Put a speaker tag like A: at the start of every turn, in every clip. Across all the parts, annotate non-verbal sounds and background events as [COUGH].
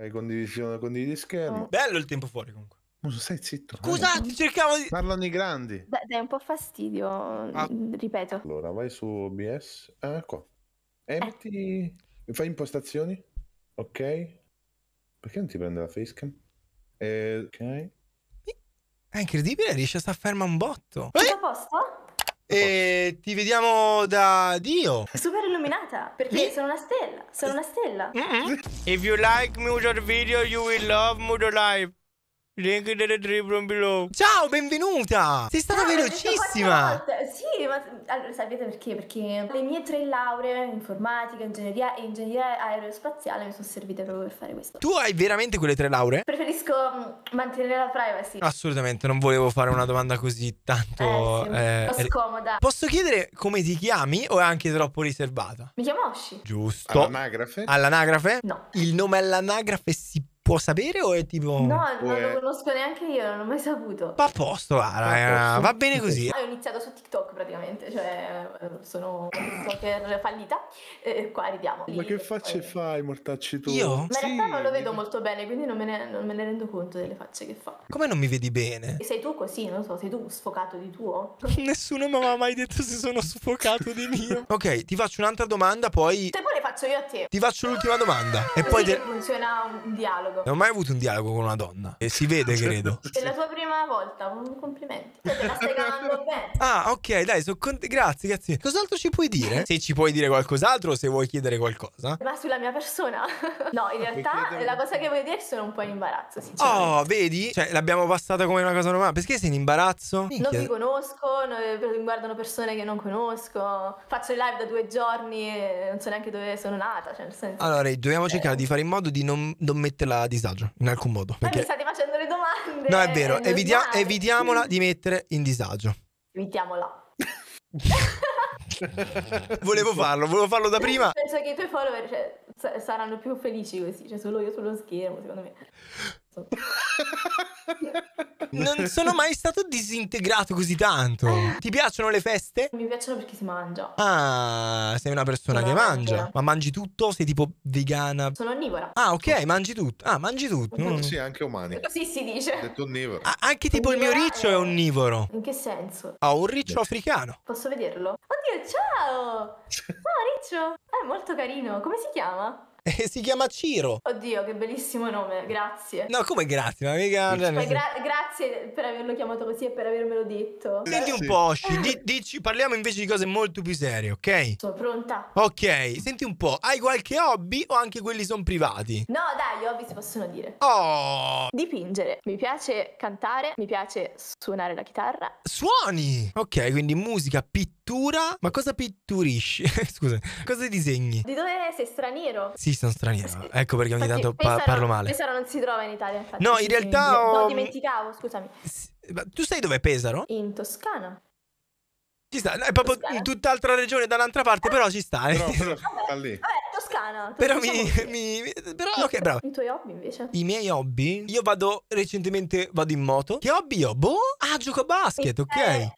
A: Hai condivisione, condividi schermo. Oh. Bello il tempo fuori comunque. Muso, stai zitto. Scusa,
B: eh. cercavo di...
A: Parlano i grandi.
B: Beh, dai, un po' fastidio, ah. ripeto.
A: Allora, vai su OBS.
B: Ah, qua. E eh. Fai impostazioni. Ok.
A: Perché non ti prende la facecam? Eh, ok. È incredibile, riesce a star ferma un botto. Tutto eh? a posto? E ti vediamo da Dio.
B: Super illuminata, perché sono una stella, sono una stella.
A: Mm-hmm. If you like music video, you will love Mood Live. Link delle tribron below. Ciao, benvenuta! Sei stata ah, velocissima!
B: Sì, ma allora sapete perché? Perché le mie tre lauree informatica, ingegneria e ingegneria aerospaziale mi sono servite proprio per fare questo. Tu
A: hai veramente quelle tre lauree?
B: Preferisco mm, mantenere la privacy.
A: Assolutamente, non volevo fare una domanda così tanto... Eh, sì, eh,
B: scomoda. Posso
A: chiedere come ti chiami o è anche troppo riservata?
B: Mi chiamo Oshi.
A: Giusto. All'anagrafe? All'anagrafe? No. Il nome all'anagrafe si può può sapere o è tipo... No, non lo
B: conosco neanche io, non l'ho mai saputo. Ma a
A: posto, va, va bene così. Ah,
B: ho iniziato su TikTok praticamente, cioè eh, sono TikToker fallita e eh, qua arriviamo. Ma che
A: facce poi... fai, mortacci tu? Io? Ma in sì.
B: realtà non lo vedo molto bene, quindi non me, ne, non me, ne, rendo conto delle facce che fa.
A: Come non mi vedi bene?
B: E sei tu così, non so, sei tu sfocato di
A: tuo? [LAUGHS] Nessuno mi ha mai detto se sono sfocato di mio. [LAUGHS] ok, ti faccio un'altra domanda, poi... Te
B: faccio io a te. Ti
A: faccio l'ultima domanda. E Così poi te...
B: funziona un dialogo. Non
A: ho mai avuto un dialogo con una donna. E si vede, [LAUGHS] credo.
B: È la tua prima volta, un complimento.
A: Te la stai cavando [LAUGHS] bene. Ah, ok, dai, sono cont- grazie, grazie. Cos'altro ci puoi dire? [LAUGHS] Se ci puoi dire qualcos'altro o se vuoi chiedere qualcosa.
B: Ma sulla mia persona? no, in realtà credo... la cosa che vuoi dire sono un po' in imbarazzo, Oh,
A: vedi? Cioè, l'abbiamo passata come una cosa normale. Perché sei in imbarazzo? Minchia. Non vi
B: conosco, mi eh, guardano persone che non conosco. Faccio il live da due giorni e non so neanche dove sono sono nata. Cioè nel senso allora,
A: dobbiamo eh. cercare di fare in modo di non, non metterla a disagio in alcun modo. Perché... Ma mi
B: state facendo le domande. No, è vero, evitia- evitiamola di
A: mettere in disagio.
B: Evitiamola.
A: [LAUGHS] volevo farlo, volevo farlo da prima. [LAUGHS]
B: Penso che i tuoi follower cioè, saranno più felici così, cioè solo io sullo schermo, secondo me. [LAUGHS]
A: non sono mai stato disintegrato così tanto. Ti piacciono le feste? Mi piacciono perché si mangia. Ah, sei una persona che mangia. Ma mangi tutto? Sei tipo vegana? Sono onnivora. Ah, ok, mangi tutto. Ah, mangi tutto. Mm. Sì, anche umani.
B: Così si dice. Ho
A: detto onnivoro. Ah, anche tipo il mio riccio è onnivoro. In
B: che senso?
A: Ha un riccio africano.
B: Posso vederlo? Oddio, ciao! [LAUGHS] Ciao, riccio! È eh, molto carino. Come si chiama?
A: E eh, si chiama Ciro.
B: Oddio, che bellissimo nome, grazie.
A: No, come grazie? Ma mica... Cioè, gra-
B: grazie per averlo chiamato così e per
A: avermelo detto. Senti eh, un po', Oshi, eh. di- dici, parliamo invece di cose molto più serie, ok?
B: Sono pronta.
A: Ok, senti un po', hai qualche hobby o anche quelli sono privati?
B: No, dai, hobby si possono dire. Oh! Dipingere. Mi piace cantare, mi piace suonare la chitarra.
A: Suoni! Ok, quindi musica, pittura pittura. Ma cosa pitturisci? [LAUGHS] Scusa, cosa disegni?
B: Di dove sei straniero?
A: Sì, sono straniero. Ecco perché ogni infatti, tanto pa- pensano, parlo male. Pesaro
B: non si trova in Italia, infatti. No, in realtà. Ho... No, dimenticavo, scusami.
A: Ma tu sai dove è Pesaro? In
B: Toscana.
A: Ci sta, è proprio in tutt'altra regione dall'altra parte, però ci sta. Eh. Però, però sta lì.
B: Vabbè, Toscana. Però diciamo mi, mi, mi, Però, ok, bravo. I tuoi hobby
A: invece? I miei hobby? Io vado recentemente vado in moto. Che hobby ho? Boh? Ah, gioco a basket, eh, ok. Eh,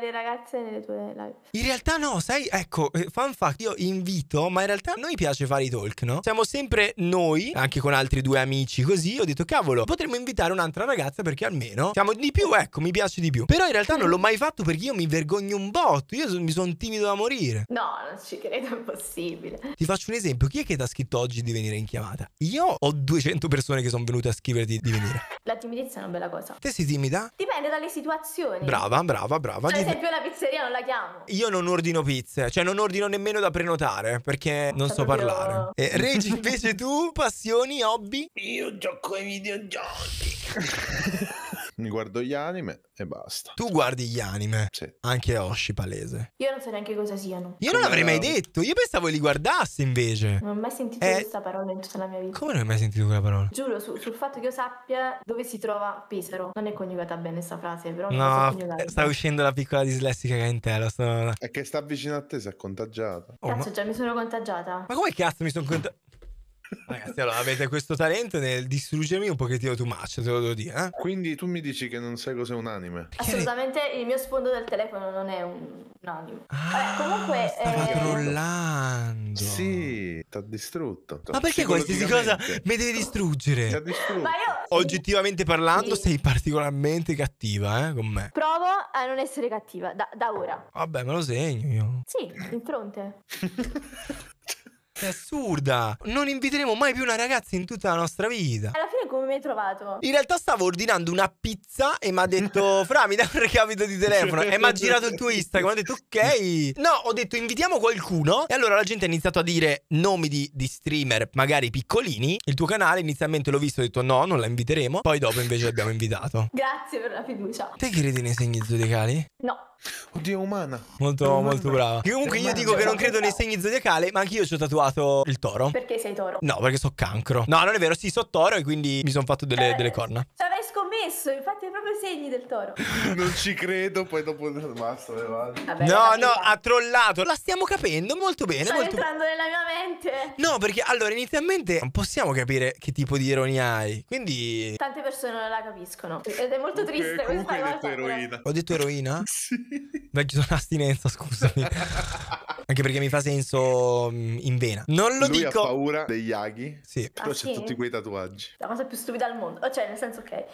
B: le ragazze nelle tue live.
A: In realtà no, sai, ecco, eh, fan fact, io invito, ma in realtà a noi piace fare i talk, no? Siamo sempre noi, anche con altri due amici, così, ho detto, cavolo, potremmo invitare un'altra ragazza perché almeno siamo di più, ecco, mi piace di più. Però in realtà non l'ho mai fatto perché io mi vergogno un botto, io mi sono timido da morire.
B: No, non ci credo, è possibile.
A: Ti faccio un esempio, chi è che ti ha scritto oggi di venire in chiamata? Io ho 200 persone che sono venute a scriverti di venire
B: timidezza è una bella cosa. Te sei timida? Dipende dalle situazioni. Brava,
A: brava, brava. Cioè, ad esempio
B: la pizzeria non la chiamo.
A: Io non ordino pizze, cioè non ordino nemmeno da prenotare perché non so parlare. [LAUGHS] Eh, Regi, invece tu, passioni, hobby? Io gioco ai videogiochi. [LAUGHS] mi guardo gli anime e basta. Tu guardi gli anime? Sì. Anche Oshi palese.
B: Io non so neanche cosa siano. Io non l'avrei mai detto,
A: io pensavo li guardassi invece.
B: Non ho mai sentito eh... questa parola in tutta la mia vita. Come non
A: hai mai sentito quella parola?
B: Giuro, su, sul fatto che io sappia dove si trova Pesaro. Non è coniugata bene questa frase, però No, sta
A: uscendo la piccola dislessica che è in te, lo so. È che sta vicino a te, si è contagiata. Oh, Cazzo, ma...
B: già mi sono contagiata. Ma come cazzo mi sono contagiata?
A: Ragazzi, allora avete questo talento nel distruggermi un pochettino too much, te lo devo dire. Eh? Quindi tu mi dici che non sai cos'è un anime?
B: Assolutamente il mio sfondo del telefono non è un, un anime. Ah, Vabbè, eh, comunque stava eh...
A: crollando. Sì, ti ha distrutto. Ma perché qualsiasi cosa mi devi distruggere? Ti ha distrutto. Ma io... Oggettivamente parlando sì. sei particolarmente cattiva eh, con me.
B: Provo a non essere cattiva da, da ora.
A: Vabbè, me lo segno io.
B: Sì, in fronte. [LAUGHS]
A: È assurda. Non inviteremo mai più una ragazza in tutta la nostra vita.
B: Alla fine come mi hai trovato? In realtà
A: stavo ordinando una pizza e mi ha detto [LAUGHS] Fra mi dai un recapito di telefono E mi ha girato il tuo Instagram Ho detto ok No ho detto invitiamo qualcuno E allora la gente ha iniziato a dire nomi di, di streamer magari piccolini Il tuo canale inizialmente l'ho visto ho detto no non la inviteremo Poi dopo invece l'abbiamo invitato
B: Grazie per la fiducia
A: Te credi nei segni zodiacali?
B: No Oddio, umana.
A: Molto, umana. molto brava. Che comunque umana. io dico che non credo nei segni zodiacali, ma anch'io ci ho tatuato il toro.
B: Perché sei toro?
A: No, perché so cancro. No, non è vero, sì, so toro e quindi mi sono fatto delle, eh, delle corna.
B: Cioè, messo, infatti, è proprio i segni del toro.
A: [LAUGHS] non ci credo, poi dopo il mastro eh, le vado. no, no, ha trollato. La stiamo capendo molto bene. Sta molto... entrando nella mia mente. No, perché allora inizialmente non possiamo capire che tipo di ironia hai. Quindi.
B: Tante persone non la capiscono. Eh, Ed è molto okay, triste. Comunque, hai detto eroina.
A: Ho detto eroina? [LAUGHS] sì. Beh, ci sono astinenza, scusami. [LAUGHS] Anche perché mi fa senso mm, in vena. Non lo Lui dico. Ho paura degli aghi. Sì. Però ah, c'è sì? tutti quei tatuaggi.
B: La cosa più stupida al mondo. Oh, cioè, nel senso, ok.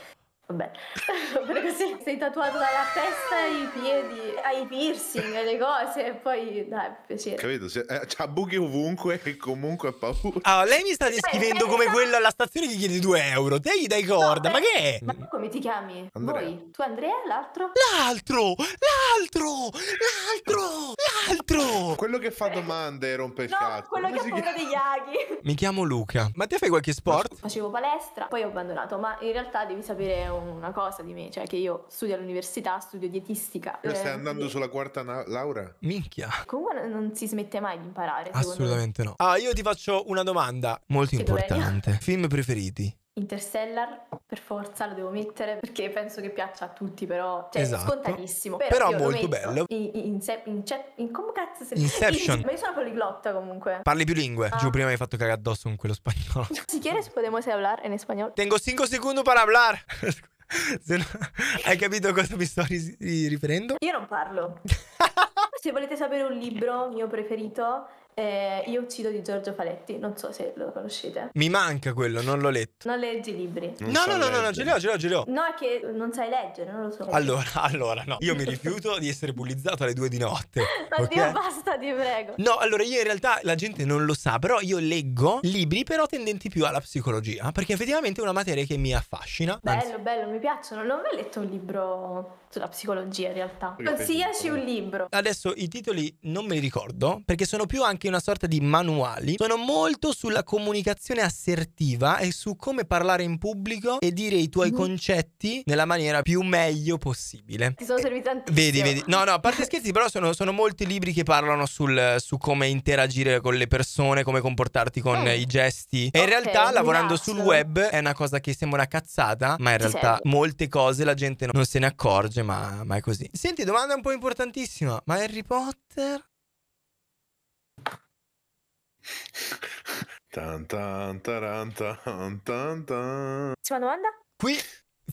B: Vabbè, [LAUGHS] così sei tatuato dalla testa ai piedi, ai piercing, alle cose, e poi dai, piacere.
A: Capito? Se, eh, c'ha buchi ovunque e comunque ha paura. Ah, lei mi sta descrivendo come quello alla stazione che chiede 2 euro, te gli dai corda, no, ma che è? Ma
B: tu come ti chiami? Andrea. Voi? Tu Andrea, l'altro?
A: L'altro! L'altro! L'altro! L'altro! Quello che fa domande e rompe il no, cazzo. quello
B: come che ha paura degli aghi.
A: Mi chiamo Luca. Ma te fai qualche sport?
B: Facevo palestra, poi ho abbandonato, ma in realtà devi sapere una cosa di me, cioè che io studio all'università, studio dietistica. Eh, stai andando
A: sulla quarta na- Laura? Minchia.
B: Comunque non si smette mai di imparare. Assolutamente
A: no. Ah, io ti faccio una domanda molto Secondo importante. [LAUGHS] Film preferiti?
B: Interstellar per forza lo devo mettere perché penso che piaccia a tutti però cioè esatto. scontatissimo però, però molto bello in, in, in, in, come cazzo se... Inception in, [LAUGHS] ma io sono poliglotta comunque parli più lingue ah. Giù prima
A: mi hai fatto cagare addosso con quello spagnolo [LAUGHS] si
B: chiede quieres podemos parlare in spagnolo. tengo 5 secondi per hablar [LAUGHS]
A: no... hai capito cosa mi sto ri- riferendo
B: io non parlo se volete sapere un libro mio preferito eh, Io uccido di Giorgio Paletti, non so se lo conoscete.
A: Mi manca quello, non l'ho letto.
B: Non leggi libri. Non No, so no, no, no, no, leggere. ce l'ho, ce l'ho, ce l'ho. No, è che non sai leggere, non lo so. Allora,
A: [LAUGHS] allora, no, io mi rifiuto di essere bullizzato alle due di notte.
B: [LAUGHS] Oddio, ok? basta, ti prego.
A: No, allora io in realtà la gente non lo sa, però io leggo libri però tendenti più alla psicologia, perché effettivamente è una materia che mi affascina. Anzi, Bello,
B: bello, mi piacciono. Non ho mai letto un libro sulla psicologia in realtà. Consigliaci un libro.
A: adesso i titoli non me li ricordo, perché sono più anche anche una sorta di manuali, sono molto sulla comunicazione assertiva e su come parlare in pubblico e dire i tuoi mhm. concetti nella maniera più meglio possibile.
B: Ti sono serviti eh, tantissimo. Vedi, vedi.
A: No, no, a parte scherzi, però sono, sono molti libri che parlano sul, su come interagire con le persone, come comportarti con eh. i gesti. E okay, in realtà lavorando sul web è una cosa che sembra una cazzata, ma in Ti realtà serve. molte cose la gente non se ne accorge, ma, ma è così. Senti, domanda un po' importantissima, ma Harry Potter? Tan tan taran, tan tan tan.
B: domanda? Qui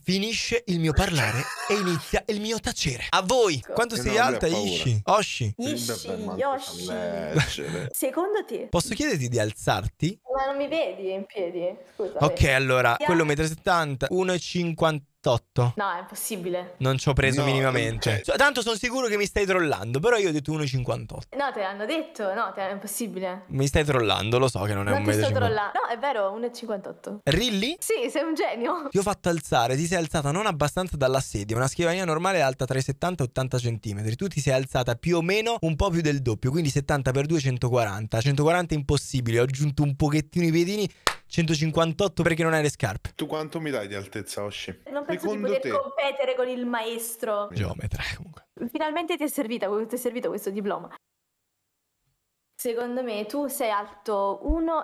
A: finisce il mio parlare e inizia il mio tacere. A voi! Ecco. Quanto Io sei non alta, Ishi? Oshi? Ishi, Yoshi.
B: Secondo te?
A: Posso chiederti di alzarti?
B: Ma non mi vedi in piedi? Scusa. Ok, allora, quello
A: 1,70 m, 1,50 1,78.
B: No, è impossibile.
A: Non ci ho preso no, minimamente. Eh, cioè, tanto sono sicuro che mi stai trollando, però io ho detto 1,58.
B: No, te l'hanno detto, no, te, è impossibile.
A: Mi stai trollando, lo so che non, non è un metro. Non ti sto
B: trollando. No, è vero, 1,58. Really? Sì, sei un genio. Ti ho
A: fatto alzare, ti sei alzata non abbastanza dalla sedia. Una scrivania normale è alta tra i 70 e 80 cm. Tu ti sei alzata più o meno un po' più del doppio, quindi 70 x 2 140. 140 è impossibile, ho aggiunto un pochettino i pedini. 158 perché non hai le scarpe. Tu quanto mi dai di altezza, Oshi? Non penso Secondo di poter te...
B: competere con il maestro.
A: Geometra, eh,
B: comunque. Finalmente ti è, servita, ti è servito questo diploma. Secondo me tu sei alto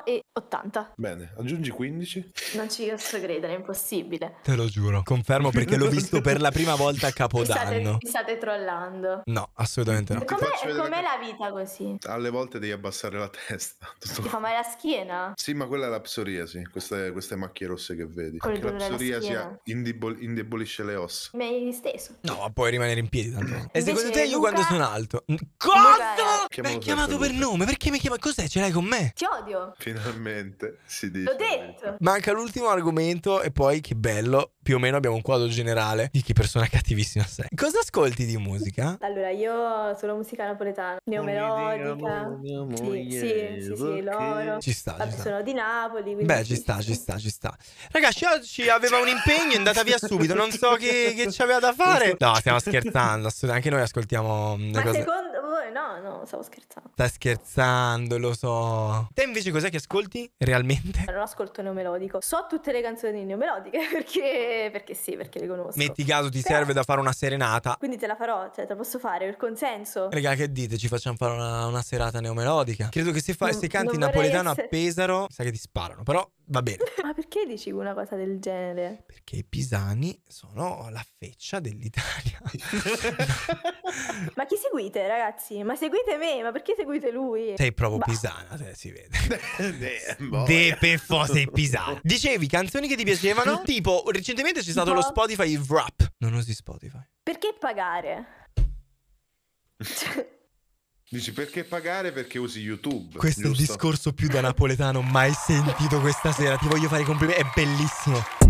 B: e 80.
A: Bene, aggiungi 15.
B: Non ci posso credere, è impossibile.
A: Te lo giuro. Confermo perché l'ho visto per la prima volta a Capodanno. Mi state, mi
B: state trollando.
A: No, assolutamente no. Com'è, com'è
B: la vita così?
A: Alle volte devi abbassare la testa. Tutto. [LAUGHS] Ti fa
B: male la schiena?
A: Sì, ma quella è la psoriasi, queste, queste macchie rosse che vedi. Perché la psoriasi indebol- indebolisce le ossa.
B: Mi hai steso?
A: No, puoi rimanere in piedi tanto. E secondo te io quando sono alto? Cosa? Mi hai chiamato per nome, perché mi hai chiamato? Cos'è? Ce l'hai con me? Ti odio. Finalmente difficilmente si dice. L'ho detto. Manca l'ultimo argomento e poi che bello, più o meno abbiamo un quadro generale di che persona cattivissima sei. Cosa ascolti di musica?
B: Allora, io sono musica napoletana, neomelodica.
A: Sì, sì, sì, sì, loro. Ci sta, Vabbè, ci sta. Sono di Napoli. Beh, ci sta, ci sta, ci sta. Ragazzi, oggi aveva un impegno, è andata via subito, non so che, che aveva da fare. No, stiamo scherzando, anche noi ascoltiamo mm, le Ma cose. secondo
B: no, no, stavo scherzando.
A: Stai scherzando, lo so. Te invece cos'è che ascolti realmente?
B: Non ascolto neomelodico. So tutte le canzoni neomelodiche [LAUGHS] perché, perché sì, perché le conosco. Metti
A: caso ti Però... serve da fare una serenata.
B: Quindi te la farò, cioè te la posso fare, il consenso.
A: Raga, che dite? Ci facciamo fare una, una serata neomelodica? Credo che se, fa, se canti napoletano essere... a Pesaro, sai che ti sparano. Però Va bene.
B: Ma perché dici una cosa del genere?
A: Perché i pisani sono la feccia dell'Italia. [LAUGHS]
B: ma chi seguite, ragazzi? Ma seguite me, ma perché seguite lui? Sei proprio bah. pisana,
A: se si vede. [LAUGHS] Eh, De, De per forza sei pisana. Dicevi canzoni che ti piacevano? [LAUGHS] tipo, recentemente c'è stato no. lo Spotify Wrap. Non usi Spotify. Perché pagare? Dici perché pagare? Perché usi YouTube. Questo giusto? è il discorso più da napoletano mai sentito questa sera. Ti voglio fare i complimenti, è bellissimo.